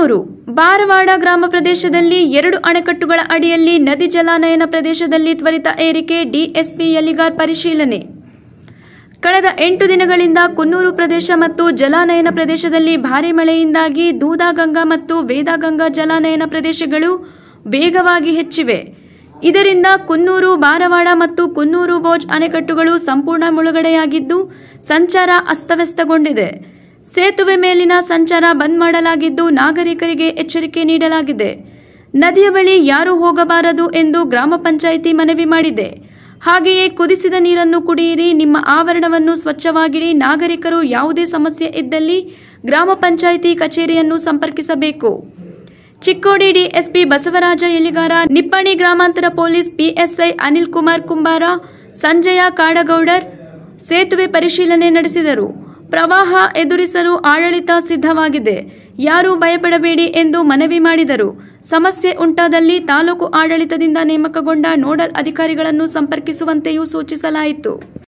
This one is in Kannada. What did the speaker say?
ಕಣ್ಣೂರು ಬಾರವಾಡ ಗ್ರಾಮ ಪ್ರದೇಶದಲ್ಲಿ ಎರಡು ಅಣೆಕಟ್ಟುಗಳ ಅಡಿಯಲ್ಲಿ ನದಿ ಜಲಾನಯನ ಪ್ರದೇಶದಲ್ಲಿ ತ್ವರಿತ ಏರಿಕೆ ಡಿಎಸ್ಪಿ ಯಲಿಗಾರ್ ಪರಿಶೀಲನೆ ಕಳೆದ ಎಂಟು ದಿನಗಳಿಂದ ಕುನ್ನೂರು ಪ್ರದೇಶ ಮತ್ತು ಜಲಾನಯನ ಪ್ರದೇಶದಲ್ಲಿ ಭಾರಿ ಮಳೆಯಿಂದಾಗಿ ದೂದಾಗಂಗಾ ಮತ್ತು ವೇದಾಗಂಗಾ ಜಲಾನಯನ ಪ್ರದೇಶಗಳು ವೇಗವಾಗಿ ಹೆಚ್ಚಿವೆ ಇದರಿಂದ ಕುನ್ನೂರು ಬಾರವಾಡ ಮತ್ತು ಕುನ್ನೂರು ಬೋಜ್ ಅಣೆಕಟ್ಟುಗಳು ಸಂಪೂರ್ಣ ಮುಳುಗಡೆಯಾಗಿದ್ದು ಸಂಚಾರ ಅಸ್ತವ್ಯಸ್ತಗೊಂಡಿದೆ ಸೇತುವೆ ಮೇಲಿನ ಸಂಚಾರ ಬಂದ್ ಮಾಡಲಾಗಿದ್ದು ನಾಗರಿಕರಿಗೆ ಎಚ್ಚರಿಕೆ ನೀಡಲಾಗಿದೆ ನದಿಯ ಬಳಿ ಯಾರು ಹೋಗಬಾರದು ಎಂದು ಗ್ರಾಮ ಪಂಚಾಯಿತಿ ಮನವಿ ಮಾಡಿದೆ ಹಾಗೆಯೇ ಕುದಿಸಿದ ನೀರನ್ನು ಕುಡಿಯಿರಿ ನಿಮ್ಮ ಆವರಣವನ್ನು ಸ್ವಚ್ಛವಾಗಿಡಿ ನಾಗರಿಕರು ಯಾವುದೇ ಸಮಸ್ಯೆ ಇದ್ದಲ್ಲಿ ಗ್ರಾಮ ಪಂಚಾಯಿತಿ ಕಚೇರಿಯನ್ನು ಸಂಪರ್ಕಿಸಬೇಕು ಚಿಕ್ಕೋಡಿ ಡಿಎಸ್ಪಿ ಬಸವರಾಜ ಎಲಿಗಾರ ನಿಪ್ಪಾಣಿ ಗ್ರಾಮಾಂತರ ಪೊಲೀಸ್ ಪಿಎಸ್ಐ ಅನಿಲ್ ಕುಮಾರ್ ಕುಂಬಾರ ಸಂಜಯ ಕಾಡಗೌಡರ್ ಸೇತುವೆ ಪರಿಶೀಲನೆ ನಡೆಸಿದರು ಪ್ರವಾಹ ಎದುರಿಸಲು ಆಡಳಿತ ಸಿದ್ಧವಾಗಿದೆ ಯಾರೂ ಭಯಪಡಬೇಡಿ ಎಂದು ಮನವಿ ಮಾಡಿದರು ಸಮಸ್ಯೆ ಉಂಟಾದಲ್ಲಿ ತಾಲೂಕು ಆಡಳಿತದಿಂದ ನೇಮಕಗೊಂಡ ನೋಡಲ್ ಅಧಿಕಾರಿಗಳನ್ನು ಸಂಪರ್ಕಿಸುವಂತೆಯೂ ಸೂಚಿಸಲಾಯಿತು